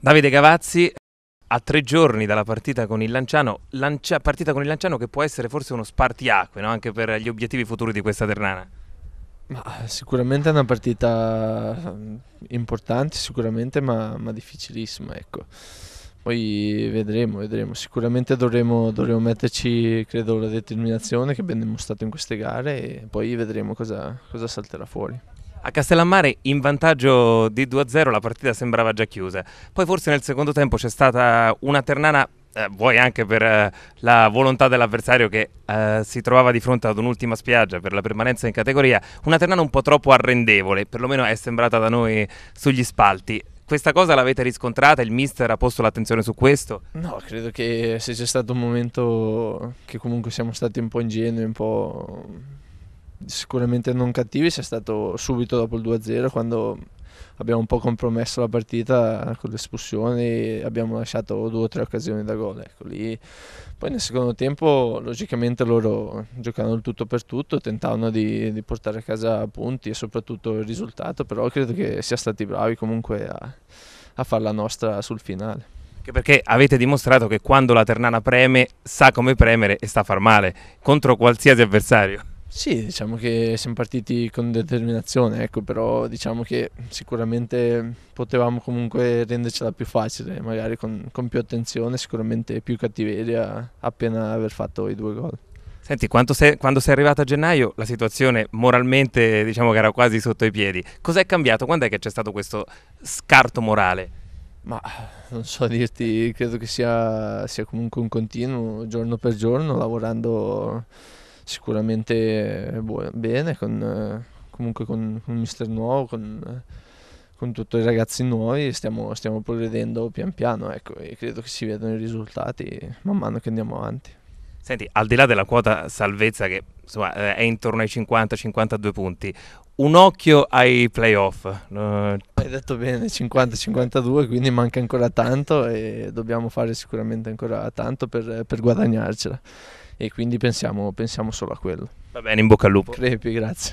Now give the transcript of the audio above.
Davide Cavazzi, a tre giorni dalla partita con il Lanciano, lancia, partita con il Lanciano che può essere forse uno spartiacque no? anche per gli obiettivi futuri di questa Ternana. Ma eh, sicuramente è una partita mm, importante, sicuramente, ma, ma difficilissima. Ecco. Poi vedremo, vedremo. Sicuramente dovremo, dovremo, metterci, credo, la determinazione che abbiamo dimostrato in queste gare e poi vedremo cosa, cosa salterà fuori. A Castellammare in vantaggio di 2-0 la partita sembrava già chiusa, poi forse nel secondo tempo c'è stata una ternana eh, vuoi anche per eh, la volontà dell'avversario che eh, si trovava di fronte ad un'ultima spiaggia per la permanenza in categoria, una ternana un po' troppo arrendevole, perlomeno è sembrata da noi sugli spalti. Questa cosa l'avete riscontrata? Il mister ha posto l'attenzione su questo? No, credo che se c'è stato un momento che comunque siamo stati un po' ingenui, un po' sicuramente non cattivi sia stato subito dopo il 2-0 quando abbiamo un po' compromesso la partita con le espulsioni abbiamo lasciato due o tre occasioni da gol ecco, poi nel secondo tempo logicamente loro giocavano il tutto per tutto tentavano di, di, portare a casa punti e soprattutto il risultato però credo che sia stati bravi comunque a, a la nostra sul finale perché avete dimostrato che quando la Ternana preme sa come premere e sa far male contro qualsiasi avversario sì, diciamo che siamo partiti con determinazione, ecco, però diciamo che sicuramente potevamo comunque rendercela più facile, magari con, con più attenzione, sicuramente più cattiveria appena aver fatto i due gol. Senti, sei, quando sei arrivato a gennaio la situazione moralmente diciamo che era quasi sotto i piedi. Cos'è cambiato? Quando è che c'è stato questo scarto morale? Ma non so dirti, credo che sia, sia comunque un continuo giorno per giorno, lavorando sicuramente eh, buone, bene, con, eh, comunque con un mister nuovo, con, eh, con tutti i ragazzi nuovi, stiamo, stiamo progredendo pian piano ecco, e credo che si vedano i risultati man mano che andiamo avanti. Senti, al di là della quota salvezza che insomma, è intorno ai 50-52 punti, un occhio ai playoff. Hai detto bene, 50-52, quindi manca ancora tanto e dobbiamo fare sicuramente ancora tanto per, per guadagnarcela e quindi pensiamo, pensiamo solo a quello. Va bene, in bocca al lupo. Crepi, grazie.